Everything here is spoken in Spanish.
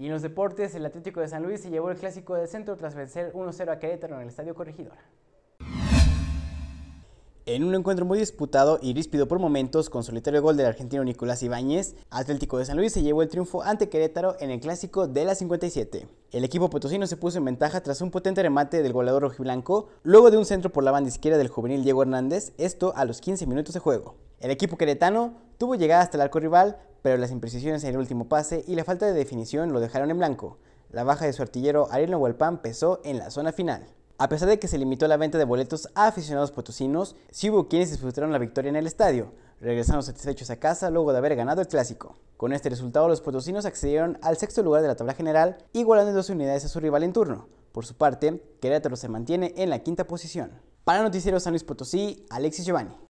Y en los deportes, el Atlético de San Luis se llevó el clásico del centro tras vencer 1-0 a Querétaro en el Estadio Corregidora. En un encuentro muy disputado y ríspido por momentos, con solitario gol del argentino Nicolás Ibáñez, Atlético de San Luis se llevó el triunfo ante Querétaro en el clásico de la 57. El equipo potosino se puso en ventaja tras un potente remate del goleador rojiblanco, luego de un centro por la banda izquierda del juvenil Diego Hernández, esto a los 15 minutos de juego. El equipo queretano tuvo llegada hasta el arco rival, pero las imprecisiones en el último pase y la falta de definición lo dejaron en blanco. La baja de su artillero Ariel Huelpán pesó en la zona final. A pesar de que se limitó la venta de boletos a aficionados potosinos, sí hubo quienes disfrutaron la victoria en el estadio, regresando satisfechos a casa luego de haber ganado el clásico. Con este resultado, los potosinos accedieron al sexto lugar de la tabla general, igualando en dos unidades a su rival en turno. Por su parte, Querétaro se mantiene en la quinta posición. Para Noticieros San Luis Potosí, Alexis Giovanni.